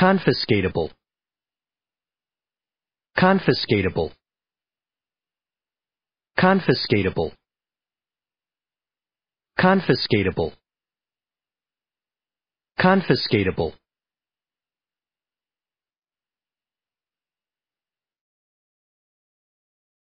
confiscatable confiscatable confiscatable confiscatable confiscatable